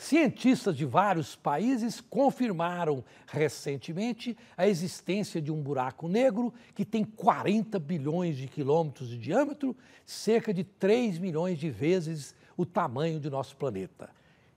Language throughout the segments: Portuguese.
Cientistas de vários países confirmaram recentemente a existência de um buraco negro que tem 40 bilhões de quilômetros de diâmetro, cerca de 3 milhões de vezes o tamanho de nosso planeta.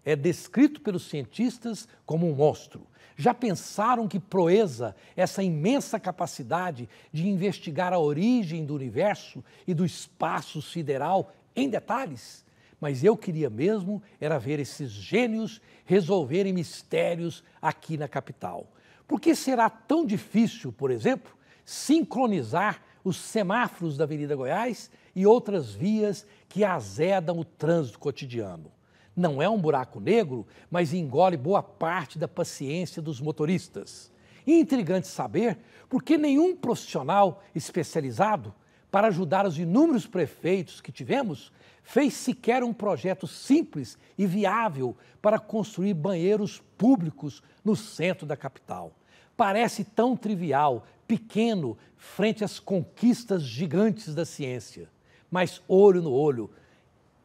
É descrito pelos cientistas como um monstro. Já pensaram que proeza essa imensa capacidade de investigar a origem do universo e do espaço sideral em detalhes? mas eu queria mesmo era ver esses gênios resolverem mistérios aqui na capital. Por que será tão difícil, por exemplo, sincronizar os semáforos da Avenida Goiás e outras vias que azedam o trânsito cotidiano? Não é um buraco negro, mas engole boa parte da paciência dos motoristas. intrigante saber por que nenhum profissional especializado para ajudar os inúmeros prefeitos que tivemos, fez sequer um projeto simples e viável para construir banheiros públicos no centro da capital. Parece tão trivial, pequeno, frente às conquistas gigantes da ciência. Mas olho no olho,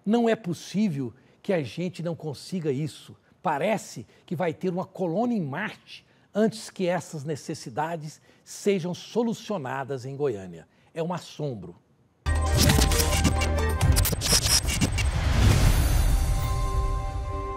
não é possível que a gente não consiga isso. Parece que vai ter uma colônia em Marte antes que essas necessidades sejam solucionadas em Goiânia é um assombro.